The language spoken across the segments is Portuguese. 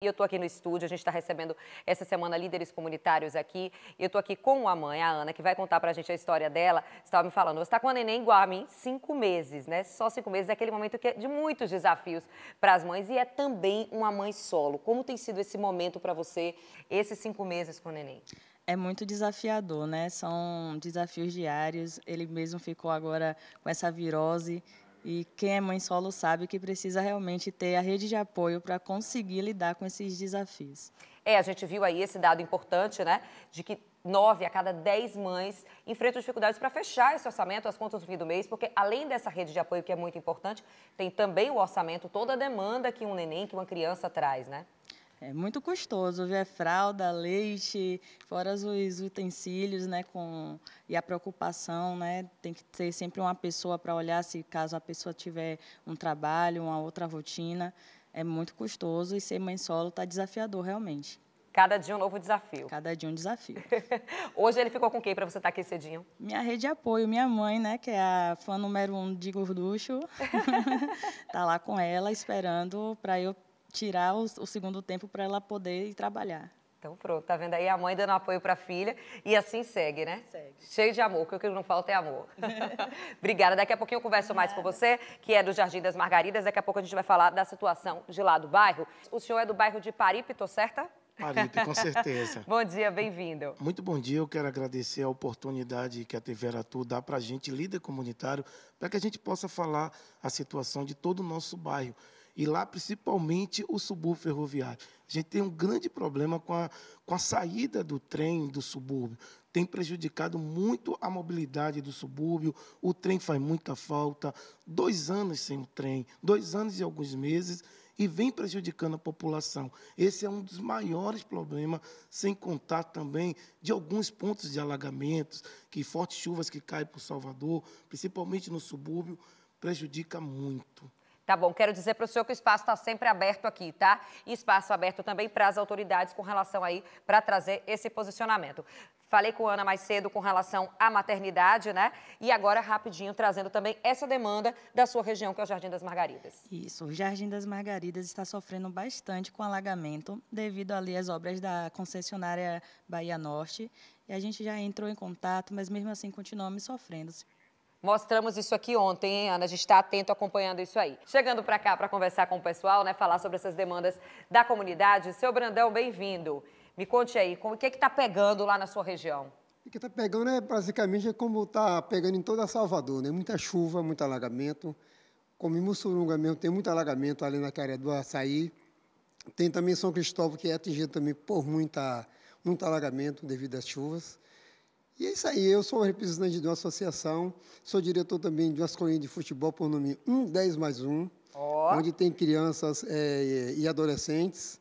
E eu estou aqui no estúdio, a gente está recebendo essa semana líderes comunitários aqui. E eu estou aqui com a mãe, a Ana, que vai contar para a gente a história dela. Você estava me falando, você está com a neném igual a mim, cinco meses, né? Só cinco meses, é aquele momento que é de muitos desafios para as mães e é também uma mãe solo. Como tem sido esse momento para você, esses cinco meses com o neném? É muito desafiador, né? São desafios diários. Ele mesmo ficou agora com essa virose e quem é mãe solo sabe que precisa realmente ter a rede de apoio para conseguir lidar com esses desafios. É, a gente viu aí esse dado importante, né? De que nove a cada dez mães enfrentam dificuldades para fechar esse orçamento, as contas do fim do mês, porque além dessa rede de apoio que é muito importante, tem também o orçamento, toda a demanda que um neném, que uma criança traz, né? É muito custoso, viu? É fralda, leite, fora os utensílios, né? Com, e a preocupação, né? Tem que ter sempre uma pessoa para olhar se caso a pessoa tiver um trabalho, uma outra rotina. É muito custoso e ser mãe solo está desafiador, realmente. Cada dia um novo desafio. Cada dia um desafio. Hoje ele ficou com quem para você estar tá aqui cedinho? Minha rede de apoio, minha mãe, né, que é a fã número um de Gorducho. tá lá com ela, esperando para eu tirar o, o segundo tempo para ela poder ir trabalhar. Então pronto, tá vendo aí a mãe dando apoio para a filha e assim segue, né? Segue. Cheio de amor, que o que não falta é amor. Obrigada. Daqui a pouquinho eu converso Obrigada. mais com você, que é do Jardim das Margaridas. Daqui a pouco a gente vai falar da situação de lá do bairro. O senhor é do bairro de Paripe, tô certa? Paripe, com certeza. bom dia, bem-vindo. Muito bom dia. Eu quero agradecer a oportunidade que a TV Aratu dá para a gente, líder comunitário, para que a gente possa falar a situação de todo o nosso bairro e lá principalmente o subúrbio ferroviário. A gente tem um grande problema com a, com a saída do trem do subúrbio. Tem prejudicado muito a mobilidade do subúrbio, o trem faz muita falta. Dois anos sem o trem, dois anos e alguns meses, e vem prejudicando a população. Esse é um dos maiores problemas, sem contar também de alguns pontos de alagamentos, que fortes chuvas que caem para o Salvador, principalmente no subúrbio, prejudica muito. Tá bom, quero dizer para o senhor que o espaço está sempre aberto aqui, tá? E espaço aberto também para as autoridades com relação aí, para trazer esse posicionamento. Falei com a Ana mais cedo com relação à maternidade, né? E agora, rapidinho, trazendo também essa demanda da sua região, que é o Jardim das Margaridas. Isso, o Jardim das Margaridas está sofrendo bastante com alagamento devido ali às obras da concessionária Bahia Norte. E a gente já entrou em contato, mas mesmo assim continuamos sofrendo. Mostramos isso aqui ontem, hein, Ana? A gente está atento acompanhando isso aí. Chegando para cá para conversar com o pessoal, né? Falar sobre essas demandas da comunidade. Seu Brandão, bem-vindo. Me conte aí, como, o que é está pegando lá na sua região? O que é está pegando é basicamente é como está pegando em toda Salvador, né? Muita chuva, muito alagamento. Como em Mussurunga mesmo, tem muito alagamento ali na área do açaí. Tem também São Cristóvão, que é atingido também por muita, muito alagamento devido às chuvas. E é isso aí, eu sou representante de uma associação, sou diretor também de uma escolinha de futebol por nome 110 mais 1, oh. onde tem crianças é, e adolescentes.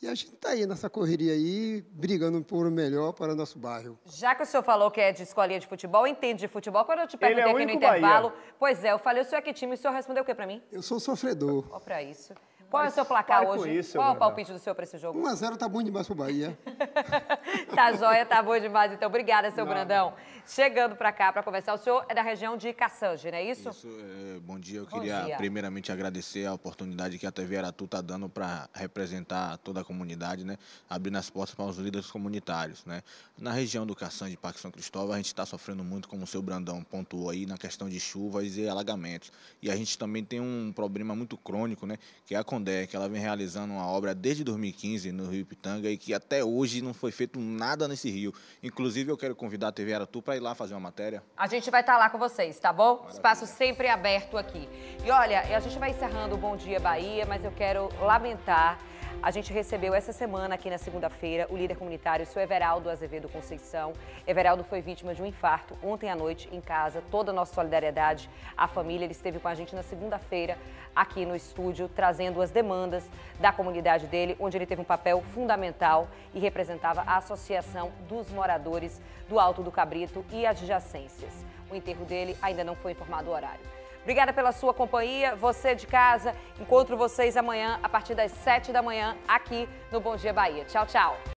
E a gente está aí nessa correria aí, brigando por o melhor para o nosso bairro. Já que o senhor falou que é de escolinha de futebol, entende de futebol, quando eu te perguntei é aqui no intervalo, Bahia. pois é, eu falei, o senhor é que time, o senhor respondeu o quê para mim? Eu sou sofredor. Ó, para isso. Qual é o seu placar hoje? Isso, Qual é o palpite do senhor para esse jogo? 1x0 tá bom demais pro Bahia. tá joia, tá bom demais. Então, obrigada, seu Nada. Brandão. Chegando para cá para conversar, o senhor é da região de Cassange, não é isso? Isso. É, bom dia. Eu bom queria dia. primeiramente agradecer a oportunidade que a TV Aratu está dando para representar toda a comunidade, né? Abrindo as portas para os líderes comunitários, né? Na região do Cassange, Parque São Cristóvão, a gente está sofrendo muito, como o seu Brandão pontuou aí, na questão de chuvas e alagamentos. E a gente também tem um problema muito crônico, né? Que é a Pondé, que ela vem realizando uma obra desde 2015 no Rio Pitanga e que até hoje não foi feito nada nesse rio. Inclusive, eu quero convidar a TV Aratu para ir lá fazer uma matéria. A gente vai estar tá lá com vocês, tá bom? Maravilha. Espaço sempre aberto aqui. E olha, a gente vai encerrando o Bom Dia Bahia, mas eu quero lamentar a gente recebeu essa semana, aqui na segunda-feira, o líder comunitário, o seu Everaldo Azevedo Conceição. Everaldo foi vítima de um infarto ontem à noite em casa. Toda a nossa solidariedade à família. Ele esteve com a gente na segunda-feira aqui no estúdio, trazendo as demandas da comunidade dele, onde ele teve um papel fundamental e representava a Associação dos Moradores do Alto do Cabrito e adjacências. O enterro dele ainda não foi informado o horário. Obrigada pela sua companhia. Você de casa, encontro vocês amanhã a partir das 7 da manhã aqui no Bom Dia Bahia. Tchau, tchau.